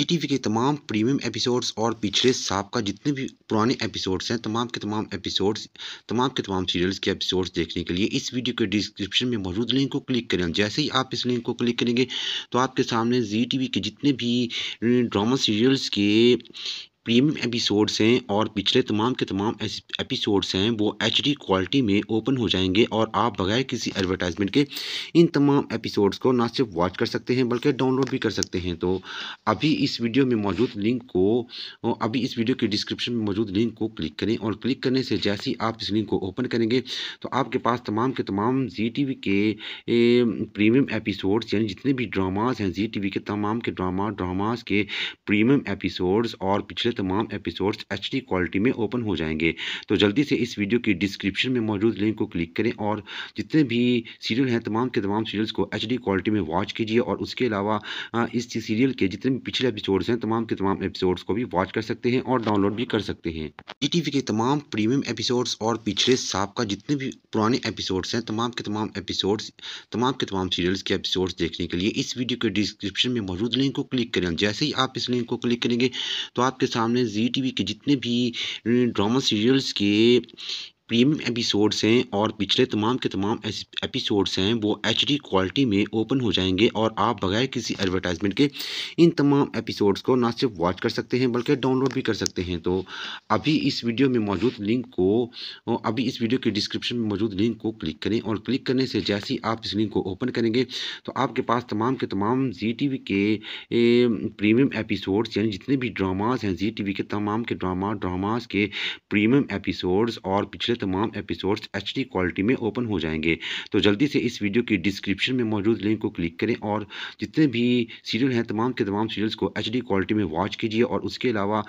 G T V के तमाम premium episodes और पिछले साहब का जितने भी पुराने एपिसोड्स हैं तमाम के तमाम एपिसोड्स तमाम के तमाम सीरियल्स के एपिसोड्स देखने के लिए इस वीडियो के डिस्क्रिप्शन में मौजूद लिंक को क्लिक करें जैसे ही आप इस लिंक को क्लिक करेंगे तो आपके सामने जी टी वी के जितने भी ड्रामा सीरियल्स के प्रीमियम एपिसोड्स हैं और पिछले तमाम के तमाम एपिसोड्स हैं वो एच क्वालिटी में ओपन हो जाएंगे और आप बगैर किसी एडवर्टाइजमेंट के इन तमाम एपिसोड्स को ना सिर्फ वॉच कर सकते हैं बल्कि डाउनलोड भी कर सकते हैं तो अभी इस वीडियो में मौजूद लिंक को अभी इस वीडियो के डिस्क्रिप्शन में मौजूद लिंक को क्लिक करें और क्लिक करने से जैसे ही आप इस लिंक को ओपन करेंगे तो आपके पास तमाम के तमाम जी टी के प्रीमियम एपिसोड्स यानी जितने भी ड्रामाज हैं जी टी के तमाम के ड्रामा ड्रामाज के प्रीमियम एपिसोड्स और पिछले तमाम एपिसोड्स एच क्वालिटी में ओपन हो जाएंगे तो जल्दी से इस वीडियो की डिस्क्रिप्शन में मौजूद लिंक को क्लिक करें और जितने भी सीरियल हैं तमाम के तमाम सीरियल्स को एच क्वालिटी में वॉच कीजिए और उसके अलावा इस सीरियल के जितने भी पिछले एपिसोड्स हैं तमाम के तमाम एपिसोड्स को भी वॉच कर सकते हैं और डाउनलोड भी कर सकते हैं जी के तमाम प्रीमियम एपिसोड्स और पिछले साफ का जितने भी पुराने एपिसोड्स हैं तमाम के तमाम एपिसोड्स तमाम के तमाम सीरियल्स के एपिसोड्स देखने के लिए इस वीडियो के डिस्क्रिप्शन में मौजूद लिंक को क्लिक करें जैसे ही आप इस लिंक को क्लिक करेंगे तो आपके सामने सामने जी टी वी के जितने भी ड्रामा सीरियल्स के प्रीमियम एपिसोड्स हैं और पिछले तमाम के तमाम एपिसोड्स हैं वो एच क्वालिटी में ओपन हो जाएंगे और आप बगैर किसी एडवर्टाइजमेंट के इन तमाम एपिसोड्स को ना सिर्फ वॉच कर सकते हैं बल्कि डाउनलोड भी कर सकते हैं तो अभी इस वीडियो में मौजूद लिंक को अभी इस वीडियो के डिस्क्रिप्शन में मौजूद लिंक को क्लिक करें और क्लिक करने से जैसे ही आप इस लिंक को ओपन करेंगे तो आपके पास तमाम के तमाम जी के प्रीमियम एपिसोड्स यानी जितने भी ड्रामाज हैं जी के तमाम के ड्रामा ड्रामाज के प्रीमियम एपिसोड्स और पिछले तमाम एपिसोड्स एच क्वालिटी में ओपन हो जाएंगे तो जल्दी से इस वीडियो की डिस्क्रिप्शन में मौजूद लिंक को क्लिक करें और जितने भी सीरियल हैं तमाम के तमाम सीरियल्स को एच क्वालिटी में वॉच कीजिए और उसके अलावा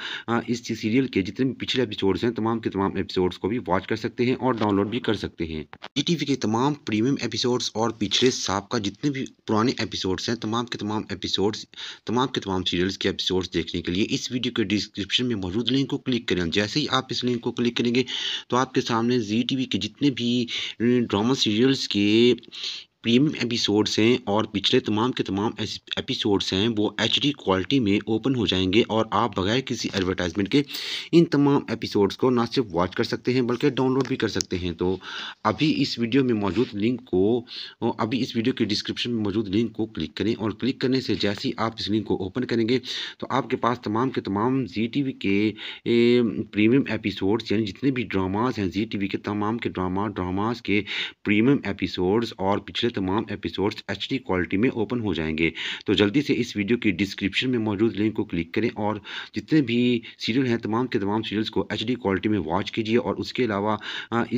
इस सीरियल के जितने भी पिछले एपिसोड्स हैं तमाम के तमाम एपिसोड्स को भी वॉच कर सकते हैं और डाउनलोड भी कर सकते हैं जी के तमाम प्रीमियम एपिसोड्स और पिछले साहब का जितने भी पुराने एपिसोड्स हैं तमाम के तमाम एपिसोड्स तमाम के तमाम सीरियल्स के एपिसोड्स देखने के लिए इस वीडियो के डिस्क्रिप्शन में मौजूद लिंक को क्लिक करें जैसे ही आप इस लिंक को क्लिक करेंगे तो आपके साथ सामने जी टी वी के जितने भी ड्रामा सीरियल्स के प्रीमियम एपिसोड्स हैं और पिछले तमाम के तमाम एपिसोड्स हैं वो एच क्वालिटी में ओपन हो जाएंगे और आप बगैर किसी एडवर्टाइजमेंट के इन तमाम एपिसोड्स को ना सिर्फ वॉच कर सकते हैं बल्कि डाउनलोड भी कर सकते हैं तो अभी इस वीडियो में मौजूद लिंक को अभी इस वीडियो के डिस्क्रिप्शन में मौजूद लिंक को क्लिक करें और क्लिक करने से जैसे ही आप इस लिंक को ओपन करेंगे तो आपके पास तमाम के तमाम जी टी के प्रीमियम एपिसोड्स यानी जितने भी ड्रामाज हैं जी टी के तमाम के ड्रामा ड्रामाज के प्रीमियम एपिसोड्स और पिछले तमाम एपिसोड्स एच क्वालिटी में ओपन हो जाएंगे तो जल्दी से इस वीडियो की डिस्क्रिप्शन में मौजूद लिंक को क्लिक करें और जितने भी सीरियल हैं तमाम के तमाम सीरियल्स को एच क्वालिटी में वॉच कीजिए और उसके अलावा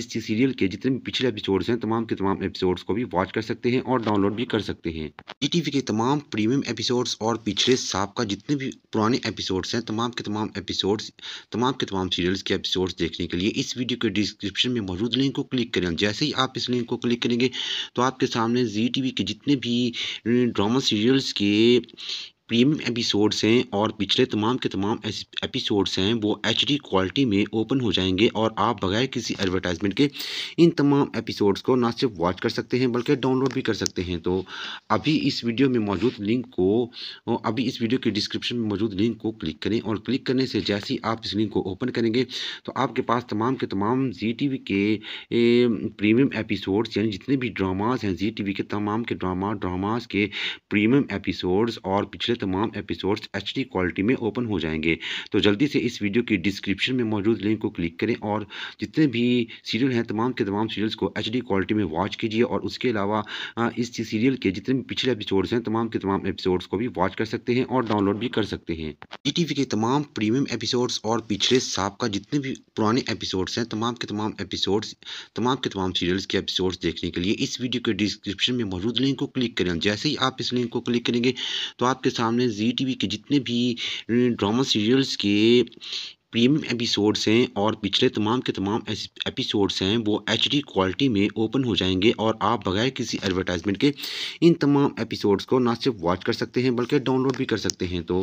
इस सीरियल के जितने भी पिछले एपिसोड्स हैं तमाम के तमाम एपिसोड्स को भी वॉच कर सकते हैं और डाउनलोड भी कर सकते हैं जी के तमाम प्रीमियम एपिसोड्स और पिछले साहब का जितने भी पुराने एपिसोड्स हैं तमाम के तमाम एपिसोड्स तमाम के तमाम सीरियल्स के एपिसोड्स देखने के लिए इस वीडियो के डिस्क्रिप्शन में मौजूद लिंक को क्लिक करें जैसे ही आप इस लिंक को क्लिक करेंगे तो आपके सामने सामने जी टी वी के जितने भी ड्रामा सीरियल्स के प्रीमियम एपिसोड्स हैं और पिछले तमाम के तमाम एपिसोड्स हैं वो एच क्वालिटी में ओपन हो जाएंगे और आप बगैर किसी एडवर्टाइजमेंट के इन तमाम एपिसोड्स को ना सिर्फ वॉच कर सकते हैं बल्कि डाउनलोड भी कर सकते हैं तो अभी इस वीडियो में मौजूद लिंक को अभी इस वीडियो के डिस्क्रिप्शन में मौजूद लिंक को क्लिक करें और क्लिक करने से जैसे ही आप इस लिंक को ओपन करेंगे तो आपके पास तमाम के तमाम जी टी के प्रीमियम एपिसोड्स यानी जितने भी ड्रामाज हैं जी टी के तमाम के ड्रामा ड्रामाज के प्रीमियम एपिसोड्स और पिछले तमाम एपिसोड्स एच क्वालिटी में ओपन हो जाएंगे तो जल्दी से इस वीडियो की डिस्क्रिप्शन में मौजूद लिंक को क्लिक करें और जितने भी सीरियल हैं तमाम के तमाम सीरियल्स को एच क्वालिटी में वॉच कीजिए और उसके अलावा इस सीरियल के जितने भी पिछले एपिसोड्स हैं तमाम के तमाम एपिसोड्स को भी वॉच कर सकते हैं और डाउनलोड भी कर सकते हैं जी के तमाम प्रीमियम एपिसोड्स और पिछले साहब का जितने भी पुराने एपिसोड्स हैं तमाम के तमाम एपिसोड्स तमाम के तमाम सीरियल्स के एपिसोड्स देखने के लिए इस वीडियो के डिस्क्रिप्शन में मौजूद लिंक को क्लिक करें जैसे ही आप इस लिंक को क्लिक करेंगे तो आपके सामने सामने जी टी वी के जितने भी ड्रामा सीरियल्स के प्रीमियम एपिसोड्स हैं और पिछले तमाम के तमाम एपिसोड्स हैं वो एच क्वालिटी में ओपन हो जाएंगे और आप बगैर किसी एडवर्टाइजमेंट के इन तमाम एपिसोड्स को ना सिर्फ वॉच कर सकते हैं बल्कि डाउनलोड भी कर सकते हैं तो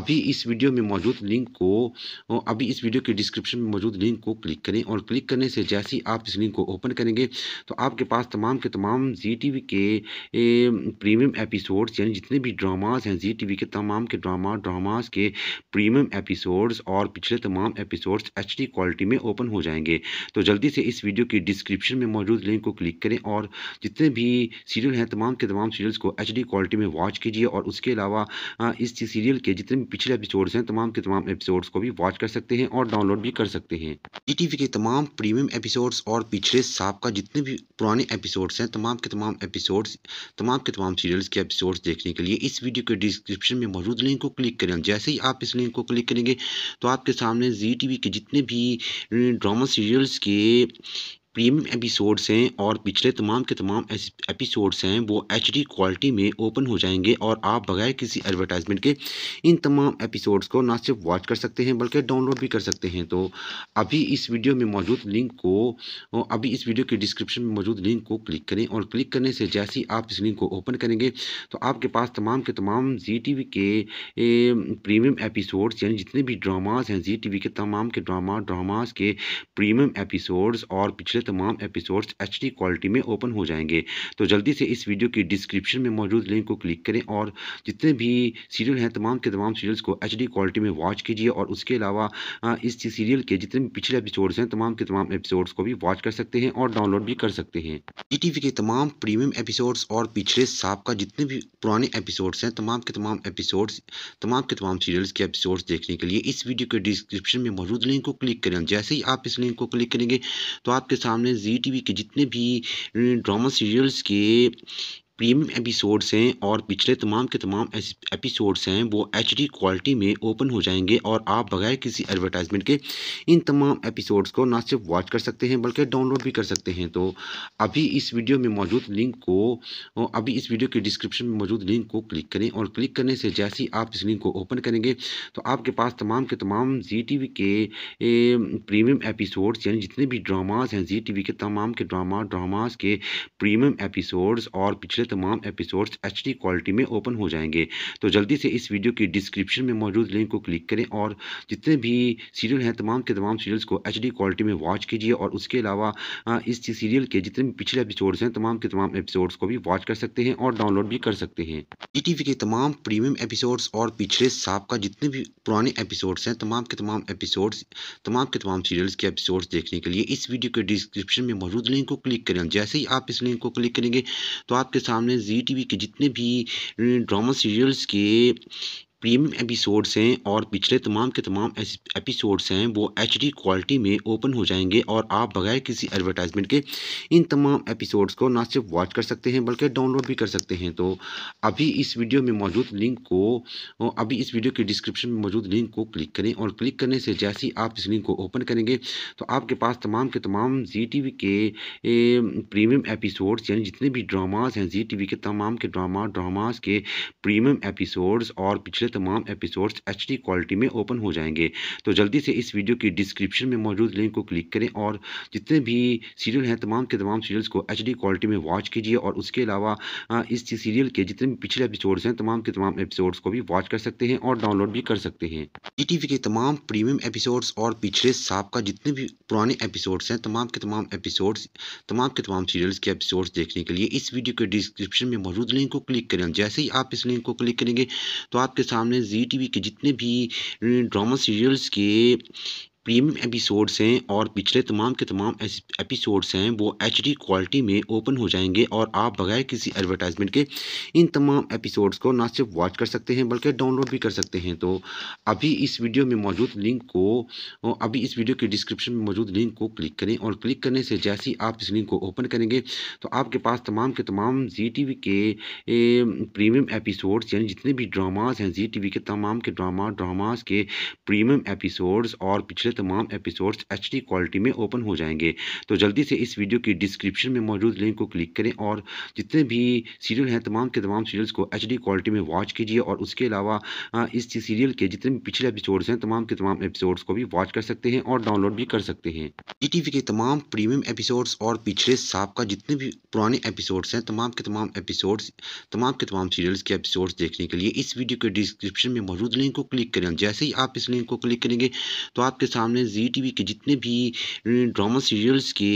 अभी इस वीडियो में मौजूद लिंक को अभी इस वीडियो के डिस्क्रिप्शन में मौजूद लिंक को क्लिक करें और क्लिक करने से जैसे ही आप इस लिंक को ओपन करेंगे तो आपके पास तमाम के तमाम जी के प्रीमियम एपिसोड्स यानी जितने भी ड्रामाज हैं जी के तमाम के ड्रामा ड्रामाज के प्रीमियम एपिसोड्स और पिछले के तमाम एपिसोड्स एच क्वालिटी में ओपन हो जाएंगे तो जल्दी से इस वीडियो की डिस्क्रिप्शन में मौजूद लिंक को क्लिक करें और जितने भी सीरियल हैं तमाम के तमाम सीरियल्स को एच क्वालिटी में वॉच कीजिए और उसके अलावा इस सीरियल के जितने भी पिछले एपिसोड्स हैं तमाम के तमाम एपिसोड्स को भी वॉच कर सकते हैं और डाउनलोड भी कर सकते हैं जी के तमाम प्रीमियम एपिसोड्स और पिछले साहब का जितने भी पुराने एपिसोड्स हैं तमाम के तमाम एपिसोड्स तमाम के तमाम सीरियल्स के एपिसोड्स देखने के लिए इस वीडियो के डिस्क्रिप्शन में मौजूद लिंक को क्लिक करें जैसे ही आप इस लिंक को क्लिक करेंगे तो आपके साथ सामने जी टी वी के जितने भी ड्रामा सीरियल्स के प्रीमियम एपिसोड्स हैं और पिछले तमाम के तमाम एपिसोड्स हैं वो एच क्वालिटी में ओपन हो जाएंगे और आप बगैर किसी एडवर्टाइजमेंट के इन तमाम एपिसोड्स को ना सिर्फ वॉच कर सकते हैं बल्कि डाउनलोड भी कर सकते हैं तो अभी इस वीडियो में मौजूद लिंक को अभी इस वीडियो के डिस्क्रिप्शन में मौजूद लिंक को क्लिक करें और क्लिक करने से जैसे ही आप इस लिंक को ओपन करेंगे तो आपके पास तमाम के तमाम जी टी के प्रीमियम एपिसोड्स यानी जितने भी ड्रामाज हैं जी टी के तमाम के ड्रामा ड्रामाज के प्रीमियम एपिसोड्स और पिछले तमाम एपिसोड्स एच क्वालिटी में ओपन हो जाएंगे तो जल्दी से इस वीडियो की डिस्क्रिप्शन में मौजूद लिंक को क्लिक करें और जितने भी सीरियल हैं तमाम के तमाम सीरियल्स को एच क्वालिटी में वॉच कीजिए और उसके अलावा इस सीरियल के जितने भी पिछले एपिसोड्स हैं तमाम के तमाम एपिसोड्स को भी वॉच कर सकते हैं और डाउनलोड भी कर सकते हैं जी के तमाम प्रीमियम एपिसोड्स और पिछले साहब का जितने भी पुराने एपिसोड्स हैं तमाम के तमाम एपिसोड्स तमाम के तमाम सीरियल्स के एपिसोड्स देखने के लिए इस वीडियो के डिस्क्रिप्शन में मौजूद लिंक को क्लिक करें जैसे ही आप इस लिंक को क्लिक करेंगे तो आपके साथ सामने जी टी वी के जितने भी ड्रामा सीरियल्स के प्रीमियम एपिसोड्स हैं और पिछले तमाम के तमाम एपिसोड्स हैं वो एच क्वालिटी में ओपन हो जाएंगे और आप बगैर किसी एडवर्टाइजमेंट के इन तमाम एपिसोड्स को ना सिर्फ वॉच कर सकते हैं बल्कि डाउनलोड भी कर सकते हैं तो अभी इस वीडियो में मौजूद लिंक को अभी इस वीडियो के डिस्क्रिप्शन में मौजूद लिंक को क्लिक करें और क्लिक करने से जैसे ही आप इस लिंक को ओपन करेंगे तो आपके पास तमाम के तमाम जी के प्रीमियम एपिसोड्स यानी जितने भी ड्रामाज हैं जी के तमाम के ड्रामा ड्रामाज के प्रीमियम एपिसोड्स और पिछले तमाम एपिसोड्स एच क्वालिटी में ओपन हो जाएंगे तो जल्दी से इस वीडियो की डिस्क्रिप्शन में मौजूद लिंक को क्लिक करें और जितने भी सीरियल हैं तमाम के तमाम सीरियल्स को एच क्वालिटी में वॉच कीजिए और उसके अलावा इस सीरियल के जितने भी पिछले एपिसोड्स हैं तमाम के तमाम एपिसोड्स को भी वॉच कर सकते हैं और डाउनलोड भी कर सकते हैं जी के तमाम प्रीमियम एपिसोड्स और पिछले साफ का जितने भी पुराने एपिसोड्स हैं तमाम के तमाम एपिसोड्स तमाम के तमाम सीरियल्स के एपिसोड्स देखने के लिए इस वीडियो के डिस्क्रिप्शन में मौजूद लिंक को क्लिक करें जैसे ही आप इस लिंक को क्लिक करेंगे तो आपके सामने सामने जी टी वी के जितने भी ड्रामा सीरियल्स के प्रीमियम एपिसोड्स हैं और पिछले तमाम के तमाम एपिसोड्स हैं वो एच क्वालिटी में ओपन हो जाएंगे और आप बगैर किसी एडवर्टाइजमेंट के इन तमाम एपिसोड्स को ना सिर्फ वॉच कर सकते हैं बल्कि डाउनलोड भी कर सकते हैं तो अभी इस वीडियो में मौजूद लिंक को अभी इस वीडियो के डिस्क्रिप्शन में मौजूद लिंक को क्लिक करें और क्लिक करने से जैसे ही आप इस लिंक को ओपन करेंगे तो आपके पास तमाम के तमाम जी के प्रीमियम एपिसोड्स यानी जितने भी ड्रामाज हैं जी के तमाम के ड्रामा ड्रामाज के प्रीमियम एपिसोड्स और पिछले दूसरे तमाम एपिसोड्स एच क्वालिटी में ओपन हो जाएंगे तो जल्दी से इस वीडियो की डिस्क्रिप्शन में मौजूद लिंक को क्लिक करें और जितने भी सीरियल हैं तमाम के तमाम सीरियल्स को एच क्वालिटी में वॉच कीजिए और उसके अलावा इस सीरियल के जितने भी पिछले एपिसोड्स हैं तमाम के तमाम एपिसोड्स को भी वॉच कर सकते हैं और डाउनलोड भी कर सकते हैं जी के तमाम प्रीमियम एपिसोड्स और पिछले साहब का जितने भी पुराने एपिसोड्स हैं तमाम के तमाम एपिसोड्स तमाम के तमाम सीरियल्स के एपिसोड्स देखने के लिए इस वीडियो के डिस्क्रिप्शन में मौजूद लिंक को क्लिक करें जैसे ही आप इस लिंक को क्लिक करेंगे तो आपके साथ सामने जी टी वी के जितने भी ड्रामा सीरियल्स के प्रीमियम एपिसोड्स हैं और पिछले तमाम के तमाम एपिसोड्स हैं वो एच क्वालिटी में ओपन हो जाएंगे और आप बगैर किसी एडवर्टाइजमेंट के इन तमाम एपिसोड्स को ना सिर्फ वॉच कर सकते हैं बल्कि डाउनलोड भी कर सकते हैं तो अभी इस वीडियो में मौजूद लिंक को अभी इस वीडियो के डिस्क्रिप्शन में मौजूद लिंक को क्लिक करें और क्लिक करने से जैसे ही आप इस लिंक को ओपन करेंगे तो आपके पास तमाम के तमाम जी टी के प्रीमियम एपिसोड्स यानी जितने भी ड्रामाज हैं जी टी के तमाम के ड्रामा ड्रामाज के प्रीमियम एपिसोड्स और पिछले तमाम एपिसोड्स एच क्वालिटी में ओपन हो जाएंगे तो जल्दी से इस वीडियो की डिस्क्रिप्शन में मौजूद लिंक को क्लिक करें और जितने भी सीरियल हैं तमाम के तमाम सीरियल्स को एच क्वालिटी में वॉच कीजिए और उसके अलावा इस सीरियल के जितने भी पिछले एपिसोड्स हैं तमाम के तमाम एपिसोड्स को भी वॉच कर सकते हैं और डाउनलोड भी कर सकते हैं जी के तमाम प्रीमियम एपिसोड्स और पिछले साहब का जितने भी पुराने एपिसोड्स हैं तमाम के तमाम एपिसोड्स तमाम के तमाम सीरियल्स के एपिसोड्स देखने के लिए इस वीडियो के डिस्क्रिप्शन में मौजूद लिंक को क्लिक करें जैसे ही आप इस लिंक को क्लिक करेंगे तो आपके सामने सामने जी टी वी के जितने भी ड्रामा सीरियल्स के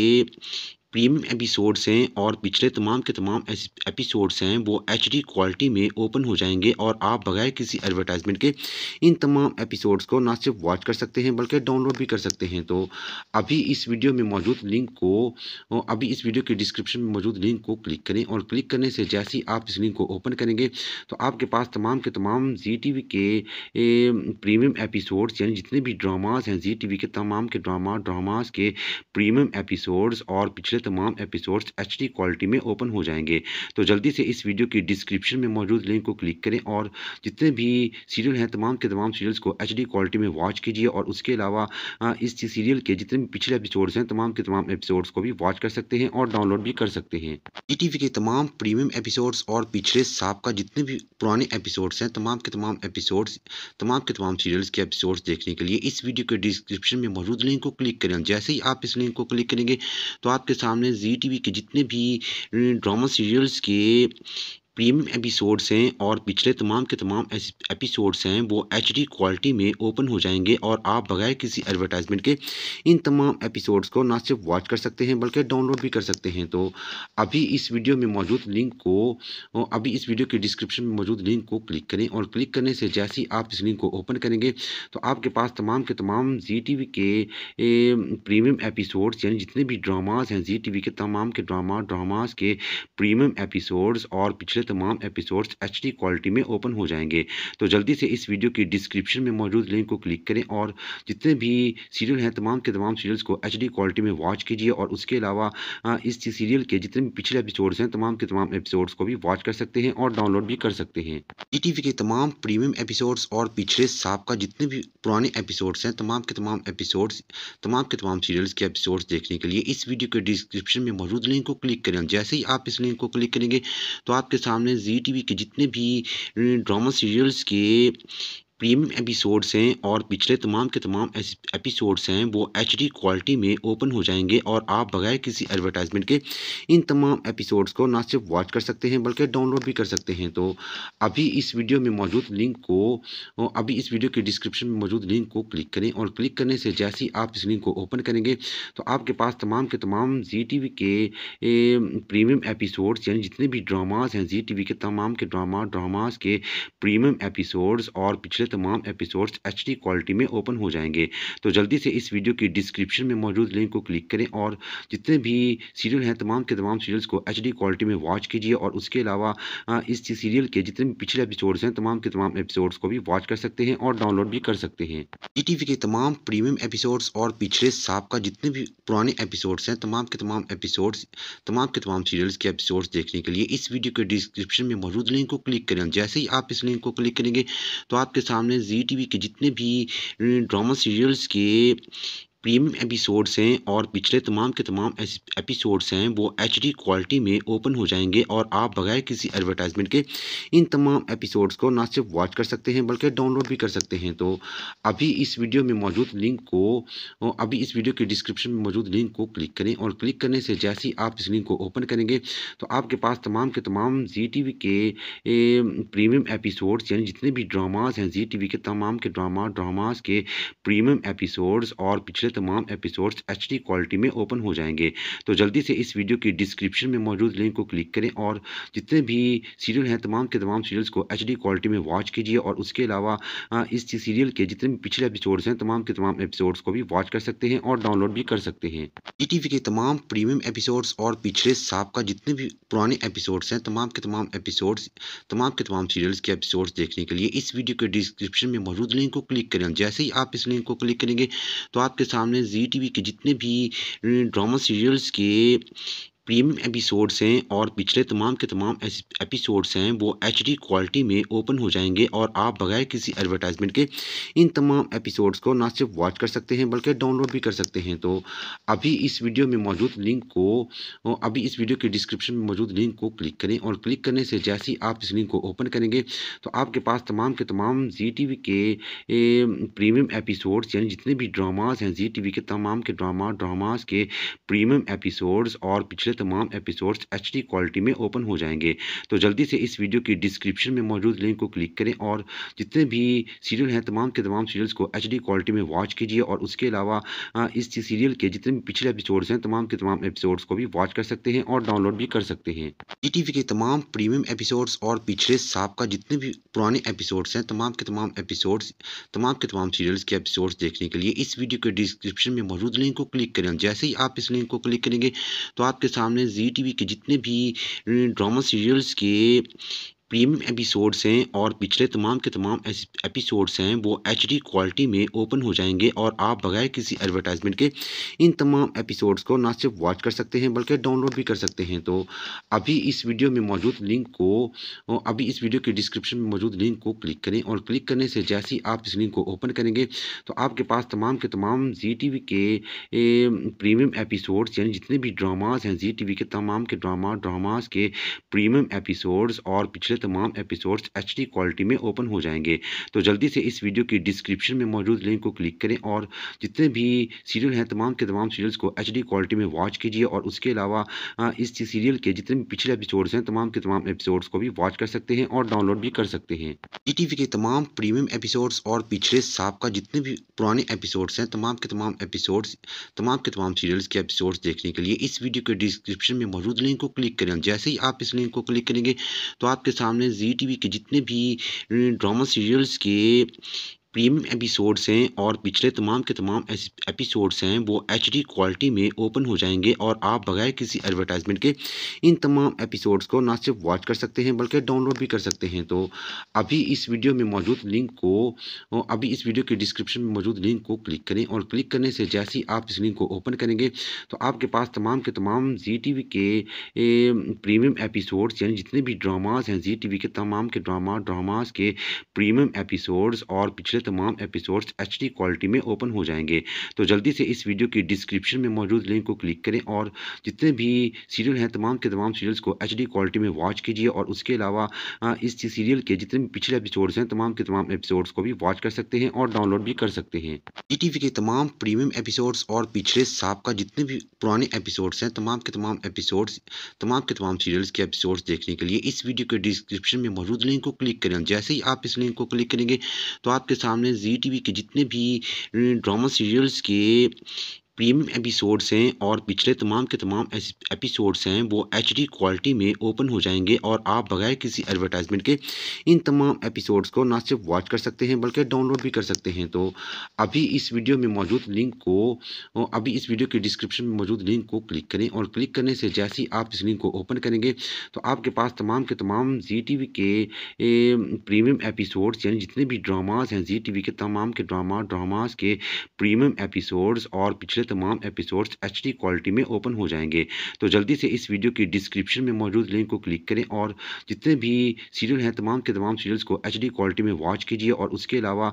प्रीमियम एपिसोड्स हैं और पिछले तमाम के तमाम एपिसोड्स हैं वो एच क्वालिटी में ओपन हो जाएंगे और आप बगैर किसी एडवर्टाइजमेंट के इन तमाम एपिसोड्स को ना सिर्फ वॉच कर सकते हैं बल्कि डाउनलोड भी कर सकते हैं तो अभी इस वीडियो में मौजूद लिंक को अभी इस वीडियो के डिस्क्रिप्शन में मौजूद लिंक को क्लिक करें और क्लिक करने से जैसे ही आप इस लिंक को ओपन करेंगे तो आपके पास तमाम के तमाम जी के प्रीमियम एपिसोड्स यानी जितने भी ड्रामाज हैं जी के तमाम के ड्रामा ड्रामाज के प्रीमियम एपिसोड्स और पिछले तमाम एपिसोड्स एच क्वालिटी में ओपन हो जाएंगे तो जल्दी से इस वीडियो की डिस्क्रिप्शन में मौजूद लिंक को क्लिक करें और जितने भी सीरियल हैं तमाम के तमाम सीरियल्स को एच क्वालिटी में वॉच कीजिए और उसके अलावा इस सीरियल के जितने भी पिछले एपिसोड्स हैं तमाम के तमाम एपिसोड्स को भी वॉच कर सकते हैं और डाउनलोड भी कर सकते हैं जी के तमाम प्रीमियम एपिसोड्स और पिछले साल का जितने भी पुराने एपिसोड्स हैं तमाम के तमाम एपिसोड्स तमाम के तमाम सीरियल्स के एपिसोड्स देखने के लिए इस वीडियो के डिस्क्रिप्शन में मौजूद लिंक को क्लिक करें जैसे ही आप इस लिंक को क्लिक करेंगे तो आपके सामने सामने जी टी वी के जितने भी ड्रामा सीरियल्स के प्रीमियम एपिसोड्स हैं और पिछले तमाम के तमाम एपिसोड्स हैं वो एच क्वालिटी में ओपन हो जाएंगे और आप बगैर किसी एडवर्टाइजमेंट के इन तमाम एपिसोड्स को ना सिर्फ वॉच कर सकते हैं बल्कि डाउनलोड भी कर सकते हैं तो अभी इस वीडियो में मौजूद लिंक को अभी इस वीडियो के डिस्क्रिप्शन में मौजूद लिंक को क्लिक करें और क्लिक करने से जैसे ही आप इस लिंक को ओपन करेंगे तो आपके पास तमाम के तमाम जी के प्रीमियम एपिसोड्स यानी जितने भी ड्रामाज हैं जी के तमाम के ड्रामा ड्रामाज के प्रीमियम एपिसोड्स और पिछले दूसरे तमाम एपिसोड्स एच क्वालिटी में ओपन हो जाएंगे तो जल्दी से इस वीडियो की डिस्क्रिप्शन में मौजूद लिंक को क्लिक करें और जितने भी सीरियल हैं तमाम के तमाम सीरियल्स को एच क्वालिटी में वॉच कीजिए और उसके अलावा इस सीरियल के जितने भी पिछले एपिसोड्स हैं तमाम के तमाम एपिसोड्स को भी वॉच कर सकते हैं और डाउनलोड भी कर सकते हैं जी के तमाम प्रीमियम एपिसोड्स और पिछले साहब का जितने भी पुराने एपिसोड्स हैं तमाम के तमाम एपिसोड्स तमाम के तमाम सीरियल्स के एपिसोड्स देखने के लिए इस वीडियो के डिस्क्रिप्शन में मौजूद लिंक को क्लिक करें जैसे ही आप इस लिंक को क्लिक करेंगे तो आपके साथ सामने जी टी वी के जितने भी ड्रामा सीरियल्स के प्रीमियम एपिसोड्स हैं और पिछले तमाम के तमाम एपिसोड्स हैं वो एच क्वालिटी में ओपन हो जाएंगे और आप बगैर किसी एडवर्टाइजमेंट के इन तमाम एपिसोड्स को ना सिर्फ वॉच कर सकते हैं बल्कि डाउनलोड भी कर सकते हैं तो अभी इस वीडियो में मौजूद लिंक को अभी इस वीडियो के डिस्क्रिप्शन में मौजूद लिंक को क्लिक करें और क्लिक करने से जैसे ही आप इस लिंक को ओपन करेंगे तो आपके पास तमाम के तमाम जी टी के प्रीमियम एपिसोड्स यानी जितने भी ड्रामाज हैं जी टी के तमाम के ड्रामा ड्रामाज के प्रीमियम एपिसोड्स और पिछले तमाम एपिसोड्स एच क्वालिटी में ओपन हो जाएंगे तो जल्दी से इस वीडियो की डिस्क्रिप्शन में मौजूद लिंक को क्लिक करें और जितने भी सीरियल हैं तमाम के तमाम सीरियल्स को एच क्वालिटी में वॉच कीजिए और उसके अलावा इस सीरियल के जितने भी पिछले एपिसोड्स हैं तमाम के तमाम एपिसोड्स को भी वॉच कर सकते हैं और डाउनलोड भी कर सकते हैं जी के तमाम प्रीमियम एपिसोड्स और पिछले साहब का जितने भी पुराने एपिसोड्स हैं तमाम के तमाम एपिसोड्स तमाम के तमाम सीरियल्स के एपिसोड्स देखने के लिए इस वीडियो के डिस्क्रिप्शन में मौजूद लिंक को क्लिक करें जैसे ही आप इस लिंक को क्लिक करेंगे तो आपके सामने सामने जी टी वी के जितने भी ड्रामा सीरियल्स के प्रीमियम एपिसोड्स हैं और पिछले तमाम के तमाम एपिसोड्स हैं वो एच क्वालिटी में ओपन हो जाएंगे और आप बगैर किसी एडवर्टाइजमेंट के इन तमाम एपिसोड्स को ना सिर्फ वॉच कर सकते हैं बल्कि डाउनलोड भी कर सकते हैं तो अभी इस वीडियो में मौजूद लिंक को अभी इस वीडियो के डिस्क्रिप्शन में मौजूद लिंक को क्लिक करें और क्लिक करने से जैसे ही आप इस लिंक को ओपन करेंगे तो आपके पास तमाम के तमाम जी के प्रीमियम एपिसोड्स यानी जितने भी ड्रामाज हैं जी के तमाम के ड्रामा ड्रामाज के प्रीमियम एपिसोड्स और पिछले तमाम एपिसोड्स एच क्वालिटी में ओपन हो जाएंगे तो जल्दी से इस वीडियो की डिस्क्रिप्शन में मौजूद लिंक को क्लिक करें और जितने भी सीरियल हैं तमाम के तमाम सीरियल्स को एच क्वालिटी में वॉच कीजिए और उसके अलावा इस सीरियल के जितने भी पिछले एपिसोड्स हैं तमाम के तमाम एपिसोड्स को भी वॉच कर सकते हैं और डाउनलोड भी कर सकते हैं जी के तमाम प्रीमियम एपिसोड्स और पिछले साहब का जितने भी पुराने एपिसोड्स हैं तमाम के तमाम एपिसोड्स तमाम के तमाम सीरियल्स के एपिसोड्स देखने के लिए इस वीडियो के डिस्क्रिप्शन में मौजूद लिंक को क्लिक करें जैसे ही आप इस लिंक को क्लिक करेंगे तो आपके साथ सामने जी टी वी के जितने भी ड्रामा सीरियल्स के प्रीमियम एपिसोड्स हैं और पिछले तमाम के तमाम एपिसोड्स हैं वो एच क्वालिटी में ओपन हो जाएंगे और आप बगैर किसी एडवर्टाइजमेंट के इन तमाम एपिसोड्स को ना सिर्फ वॉच कर सकते हैं बल्कि डाउनलोड भी कर सकते हैं तो अभी इस वीडियो में मौजूद लिंक को अभी इस वीडियो के डिस्क्रिप्शन में मौजूद लिंक को क्लिक करें और क्लिक करने से जैसे ही आप इस लिंक को ओपन करेंगे तो आपके पास तमाम के तमाम जी के प्रीमियम एपिसोड्स यानी जितने भी ड्रामाज हैं जी के तमाम के ड्रामा ड्रामाज के प्रीमियम एपिसोड्स और पिछले दूसरे तमाम एपिसोड्स एच क्वालिटी में ओपन हो जाएंगे तो जल्दी से इस वीडियो की डिस्क्रिप्शन में मौजूद लिंक को क्लिक करें और जितने भी सीरियल हैं तमाम के तमाम सीरियल्स को एच क्वालिटी में वॉच कीजिए और उसके अलावा इस सीरियल के जितने भी पिछले एपिसोड्स हैं तमाम के तमाम एपिसोड्स को भी वॉच कर सकते हैं और डाउनलोड भी कर सकते हैं जी के तमाम प्रीमियम एपिसोड्स और पिछले साहब का जितने भी पुराने एपिसोड्स हैं तमाम के तमाम एपिसोड्स तमाम के तमाम सीरियल्स के एपिसोड्स देखने के लिए इस वीडियो के डिस्क्रिप्शन में मौजूद लिंक को क्लिक करें जैसे ही आप इस लिंक को क्लिक करेंगे तो आपके साथ सामने जी टी वी के जितने भी ड्रामा सीरियल्स के प्रीमियम एपिसोड्स हैं और पिछले तमाम के तमाम एपिसोड्स हैं वो एच क्वालिटी में ओपन हो जाएंगे और आप बगैर किसी एडवर्टाइजमेंट के इन तमाम एपिसोड्स को ना सिर्फ वॉच कर सकते हैं बल्कि डाउनलोड भी कर सकते हैं तो अभी इस वीडियो में मौजूद लिंक को अभी इस वीडियो के डिस्क्रिप्शन में मौजूद लिंक को क्लिक करें और क्लिक करने से जैसे ही आप इस लिंक को ओपन करेंगे तो आपके पास तमाम के तमाम जी टी के प्रीमियम एपिसोड्स यानी जितने भी ड्रामाज हैं जी टी के तमाम के ड्रामा ड्रामाज के प्रीमियम एपिसोड्स और पिछले तमाम एपिसोड्स एच क्वालिटी में ओपन हो जाएंगे तो जल्दी से इस वीडियो की डिस्क्रिप्शन में मौजूद लिंक को क्लिक करें और जितने भी सीरियल हैं तमाम के तमाम सीरियल्स को एच क्वालिटी में वॉच कीजिए और उसके अलावा इस सीरियल के जितने भी पिछले एपिसोड्स हैं तमाम के तमाम एपिसोड्स को भी वॉच कर सकते हैं और डाउनलोड भी कर सकते हैं जी के तमाम प्रीमियम एपिसोड्स और पिछले साहब का जितने भी पुराने एपिसोड्स हैं तमाम के तमाम एपिसोड्स तमाम के तमाम सीरियल्स के एपिसोड्स देखने के लिए इस वीडियो के डिस्क्रिप्शन में मौजूद लिंक को क्लिक करें जैसे ही आप इस लिंक को क्लिक करेंगे तो आपके सामने सामने जी टी वी के जितने भी ड्रामा सीरियल्स के प्रीमियम एपिसोड्स हैं और पिछले तमाम के तमाम एपिसोड्स हैं वो एच क्वालिटी में ओपन हो जाएंगे और आप बगैर किसी एडवर्टाइजमेंट के इन तमाम एपिसोड्स को ना सिर्फ वॉच कर सकते हैं बल्कि डाउनलोड भी कर सकते हैं तो अभी इस वीडियो में मौजूद लिंक को अभी इस वीडियो के डिस्क्रिप्शन में मौजूद लिंक को क्लिक करें और क्लिक करने से जैसे ही आप इस लिंक को ओपन करेंगे तो आपके पास तमाम के तमाम जी के प्रीमियम एपिसोड्स यानी जितने भी ड्रामाज हैं जी के तमाम के ड्रामा ड्रामाज के प्रीमियम एपिसोड्स और पिछले तमाम एपिसोड्स एच क्वालिटी में ओपन हो जाएंगे तो जल्दी से इस वीडियो की डिस्क्रिप्शन में मौजूद लिंक को क्लिक करें और जितने भी सीरियल हैं तमाम के तमाम सीरियल्स को एच क्वालिटी में वॉच कीजिए और उसके अलावा इस सीरियल के जितने भी पिछले एपिसोड्स हैं तमाम के तमाम एपिसोड्स को भी वॉच कर सकते हैं और डाउनलोड भी कर सकते हैं जी के तमाम प्रीमियम एपिसोड्स और पिछले साहब का जितने भी पुराने एपिसोड्स हैं तमाम के तमाम एपिसोड्स तमाम के तमाम सीरियल्स के एपिसोड्स देखने के लिए इस वीडियो के डिस्क्रिप्शन में मौजूद लिंक को क्लिक करें जैसे ही आप इस लिंक को क्लिक करेंगे तो आपके साथ सामने जी टी वी के जितने भी ड्रामा सीरियल्स के प्रीमियम एपिसोड्स हैं और पिछले तमाम के तमाम एपिसोड्स हैं वो एच क्वालिटी में ओपन हो जाएंगे और आप बगैर किसी एडवर्टाइजमेंट के इन तमाम एपिसोड्स को ना सिर्फ वॉच कर सकते हैं बल्कि डाउनलोड भी कर सकते हैं तो अभी इस वीडियो में मौजूद लिंक को अभी इस वीडियो के डिस्क्रिप्शन में मौजूद लिंक को क्लिक करें और क्लिक करने से जैसे ही आप इस लिंक को ओपन करेंगे तो आपके पास तमाम के तमाम जी के प्रीमियम एपिसोड्स यानी जितने भी ड्रामाज हैं जी के तमाम के ड्रामा ड्रामाज के प्रीमियम एपिसोड्स और पिछले दूसरे तमाम एपिसोड्स एच क्वालिटी में ओपन हो जाएंगे तो जल्दी से इस वीडियो की डिस्क्रिप्शन में मौजूद लिंक को क्लिक करें और जितने भी सीरियल हैं तमाम के तमाम सीरियल्स को एच क्वालिटी में वॉच कीजिए और उसके अलावा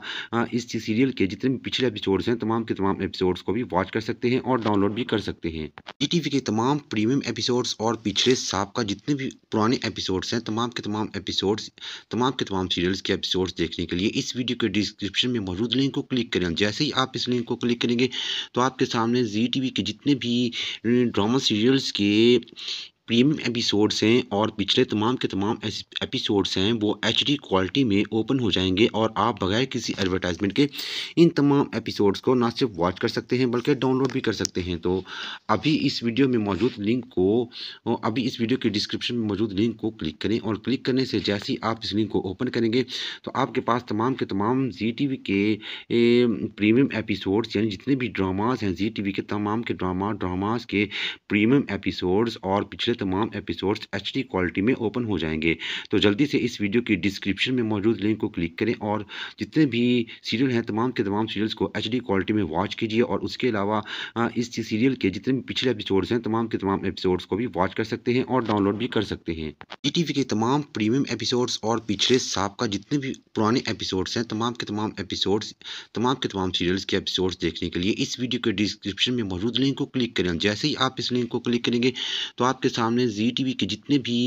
इस सीरियल के जितने भी पिछले एपिसोड्स हैं तमाम के तमाम एपिसोड्स को भी वॉच कर सकते हैं और डाउनलोड भी कर सकते हैं जी के तमाम प्रीमियम एपिसोड्स और पिछले साहब का जितने भी पुराने एपिसोड्स हैं तमाम के तमाम एपिसोड्स तमाम के तमाम सीरियल्स के एपिसोड्स देखने के लिए इस वीडियो के डिस्क्रिप्शन में मौजूद लिंक को क्लिक करें जैसे ही आप इस लिंक को क्लिक करेंगे तो आपके साथ सामने जी टी वी के जितने भी ड्रामा सीरियल्स के प्रीमियम एपिसोड्स हैं और पिछले तमाम के तमाम एपिसोड्स हैं वो एच क्वालिटी में ओपन हो जाएंगे और आप बगैर किसी एडवर्टाइजमेंट के इन तमाम एपिसोड्स को ना सिर्फ वॉच कर सकते हैं बल्कि डाउनलोड भी कर सकते हैं तो अभी इस वीडियो में मौजूद लिंक को अभी इस वीडियो के डिस्क्रिप्शन में मौजूद लिंक को क्लिक करें और क्लिक करने से जैसे ही आप इस लिंक को ओपन करेंगे तो आपके पास तमाम के तमाम जी टी के प्रीमियम एपिसोड्स यानी जितने भी ड्रामाज हैं जी टी के तमाम के ड्रामा ड्रामाज के प्रीमियम एपिसोड्स और पिछले तमाम एपिसोड्स एच क्वालिटी में ओपन हो जाएंगे तो जल्दी से इस वीडियो की डिस्क्रिप्शन में मौजूद लिंक को क्लिक करें और जितने भी सीरियल हैं तमाम के तमाम सीरियल्स को एच क्वालिटी में वॉच कीजिए और उसके अलावा इस सीरियल के जितने भी पिछले एपिसोड्स हैं तमाम के तमाम एपिसोड्स को भी वॉच कर सकते हैं और डाउनलोड भी कर सकते हैं जी के तमाम प्रीमियम एपिसोड्स और पिछले साहब का जितने भी पुराने एपिसोड्स हैं तमाम के तमाम एपिसोड्स तमाम के तमाम सीरियल्स के एपिसोड्स देखने के लिए इस वीडियो के डिस्क्रिप्शन में मौजूद लिंक को क्लिक करें जैसे ही आप इस लिंक को क्लिक करेंगे तो आपके सामने सामने जी टी वी के जितने भी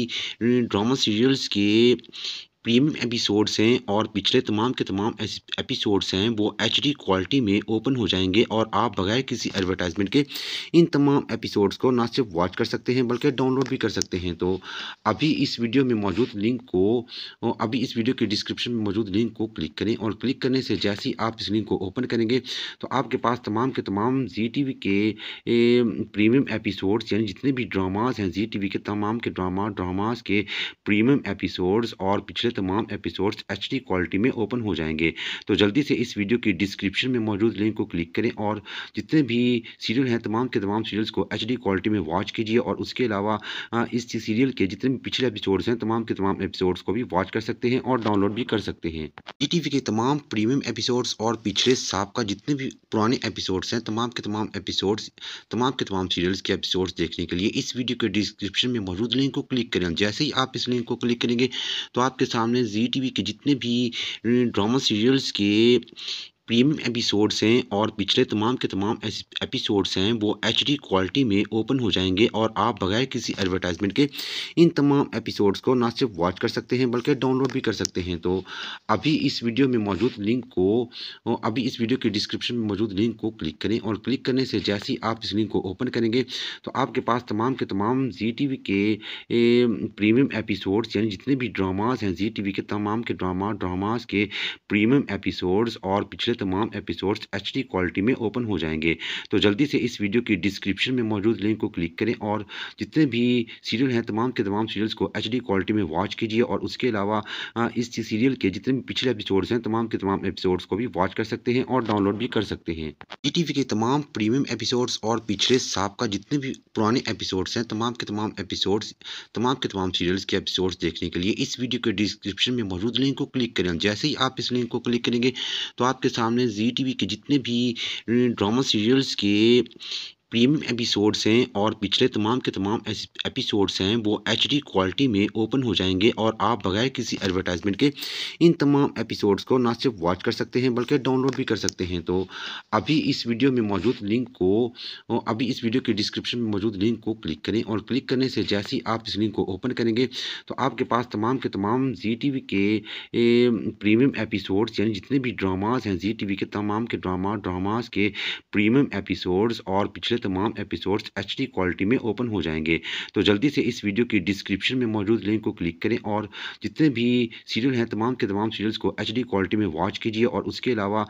ड्रामा सीरियल्स के प्रीमियम एपिसोड्स हैं और पिछले तमाम के तमाम एपिसोड्स हैं वो एच क्वालिटी में ओपन हो जाएंगे और आप बगैर किसी एडवर्टाइजमेंट के इन तमाम एपिसोड्स को ना सिर्फ वॉच कर सकते हैं बल्कि डाउनलोड भी कर सकते हैं तो अभी इस वीडियो में मौजूद लिंक को अभी इस वीडियो के डिस्क्रिप्शन में मौजूद लिंक को क्लिक करें और क्लिक करने से जैसे ही आप इस लिंक को ओपन करेंगे तो आपके पास तमाम के तमाम जी के प्रीमियम एपिसोड्स यानी जितने भी ड्रामाज हैं जी के तमाम के ड्रामा ड्रामाज के प्रीमियम एपिसोड्स और पिछले तमाम एपिसोड्स एच क्वालिटी में ओपन हो जाएंगे तो जल्दी से इस वीडियो की डिस्क्रिप्शन में मौजूद लिंक को क्लिक करें और जितने भी सीरियल हैं तमाम के तमाम सीरियल्स को एच क्वालिटी में वॉच कीजिए और उसके अलावा इस सीरियल के जितने भी पिछले एपिसोड्स हैं तमाम के तमाम एपिसोड्स को भी वॉच कर सकते हैं और डाउनलोड भी कर सकते हैं जी के तमाम प्रीमियम एपिसोड्स और पिछले साहब का जितने भी पुराने एपिसोड्स हैं तमाम के तमाम एपिसोड्स तमाम के तमाम सीरियल्स के एपिसोड्स देखने के लिए इस वीडियो के डिस्क्रिप्शन में मौजूद लिंक को क्लिक करें जैसे ही आप इस लिंक को क्लिक करेंगे तो आपके साथ सामने जी टी वी के जितने भी ड्रामा सीरियल्स के प्रीमियम एपिसोड्स हैं और पिछले तमाम के तमाम एपिसोड्स हैं वो एच क्वालिटी में ओपन हो जाएंगे और आप बगैर किसी एडवर्टाइजमेंट के इन तमाम एपिसोड्स को ना सिर्फ वॉच कर सकते हैं बल्कि डाउनलोड भी कर सकते हैं तो अभी इस वीडियो में मौजूद लिंक को अभी इस वीडियो के डिस्क्रिप्शन में मौजूद लिंक को क्लिक करें और क्लिक करने से जैसे ही आप इस लिंक को ओपन करेंगे तो आपके पास तमाम के तमाम जी के प्रीमियम एपिसोड्स यानी जितने भी ड्रामाज हैं जी के तमाम के ड्रामा ड्रामाज के प्रीमियम एपिसोड्स और पिछले तमाम एपिसोड्स एच क्वालिटी में ओपन हो जाएंगे तो जल्दी से इस वीडियो की डिस्क्रिप्शन में मौजूद लिंक को क्लिक करें और जितने भी सीरियल हैं तमाम के तमाम सीरियल्स को एच क्वालिटी में वॉच कीजिए और उसके अलावा इस सीरियल के जितने भी पिछले एपिसोड्स हैं तमाम के तमाम एपिसोड्स को भी वॉच कर सकते हैं और डाउनलोड भी कर सकते हैं जी के तमाम प्रीमियम एपिसोड्स और पिछले साहब का जितने भी पुराने एपिसोड्स हैं तमाम के तमाम एपिसोड्स तमाम के तमाम सीरियल्स के एपिसोड्स देखने के लिए इस वीडियो के डिस्क्रिप्शन में मौजूद लिंक को क्लिक करें जैसे ही आप इस लिंक को क्लिक करेंगे तो आपके साथ सामने जी टी वी के जितने भी ड्रामा सीरियल्स के प्रीमियम एपिसोड्स हैं और पिछले तमाम के तमाम एपिसोड्स हैं वो एच क्वालिटी में ओपन हो जाएंगे और आप बगैर किसी एडवर्टाइजमेंट के इन तमाम एपिसोड्स को ना सिर्फ वॉच कर सकते हैं बल्कि डाउनलोड भी कर सकते हैं तो अभी इस वीडियो में मौजूद लिंक को अभी इस वीडियो के डिस्क्रिप्शन में मौजूद लिंक को क्लिक करें और क्लिक करने से जैसे ही आप इस लिंक को ओपन करेंगे तो आपके पास तमाम के तमाम जी टी के प्रीमियम एपिसोड्स यानी जितने भी ड्रामाज हैं जी टी के तमाम के ड्रामा ड्रामाज के प्रीमियम एपिसोड्स और पिछले तमाम एपिसोड्स एच क्वालिटी में ओपन हो जाएंगे तो जल्दी से इस वीडियो की डिस्क्रिप्शन में मौजूद लिंक को क्लिक करें और जितने भी सीरियल हैं तमाम के तमाम सीरियल्स को एच क्वालिटी में वॉच कीजिए और उसके अलावा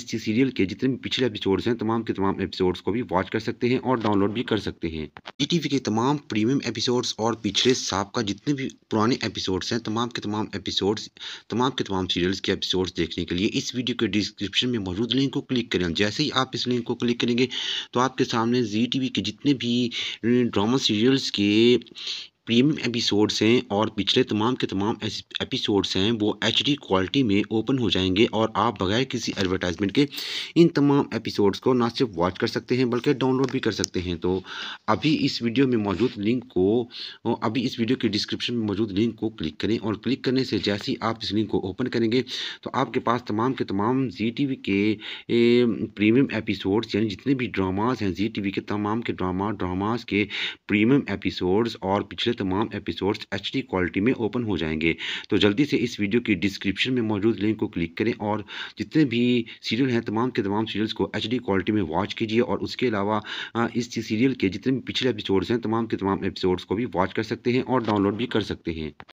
इस सीरियल के जितने भी पिछले एपिसोड्स हैं तमाम के तमाम एपिसोड्स को भी वॉच कर सकते हैं और डाउनलोड भी कर सकते हैं जी के तमाम प्रीमियम एपिसोड्स और पिछले साफ का जितने भी पुराने एपिसोड्स हैं तमाम के तमाम एपिसोड्स तमाम के तमाम सीरियल्स के एपिसोड्स देखने के लिए इस वीडियो के डिस्क्रिप्शन में मौजूद लिंक को क्लिक करें जैसे ही आप इस लिंक को क्लिक करेंगे तो आपके सामने सामने जी टी वी के जितने भी ड्रामा सीरियल्स के प्रीमियम एपिसोड्स हैं और पिछले तमाम के तमाम एपिसोड्स हैं वो एच क्वालिटी में ओपन हो जाएंगे और आप बगैर किसी एडवर्टाइजमेंट के इन तमाम एपिसोड्स को ना सिर्फ वॉच कर सकते हैं बल्कि डाउनलोड भी कर सकते हैं तो अभी इस वीडियो में मौजूद लिंक को अभी इस वीडियो के डिस्क्रिप्शन में मौजूद लिंक को क्लिक करें और क्लिक करने से जैसे ही आप इस लिंक को ओपन करेंगे तो आपके पास तमाम के तमाम जी के प्रीमियम एपिसोड्स यानी जितने भी ड्रामाज हैं जी के तमाम के ड्रामा ड्रामाज के प्रीमियम एपिसोड्स और पिछले तमाम एपिसोड्स एच क्वालिटी में ओपन हो जाएंगे तो जल्दी से इस वीडियो की डिस्क्रिप्शन में मौजूद लिंक को क्लिक करें और जितने भी सीरियल हैं तमाम के तमाम सीरियल्स को एच क्वालिटी में वॉच कीजिए और उसके अलावा इस सीरियल के जितने भी पिछले एपिसोड्स हैं तमाम के तमाम एपिसोड्स को भी वॉच कर सकते हैं और डाउनलोड भी कर सकते हैं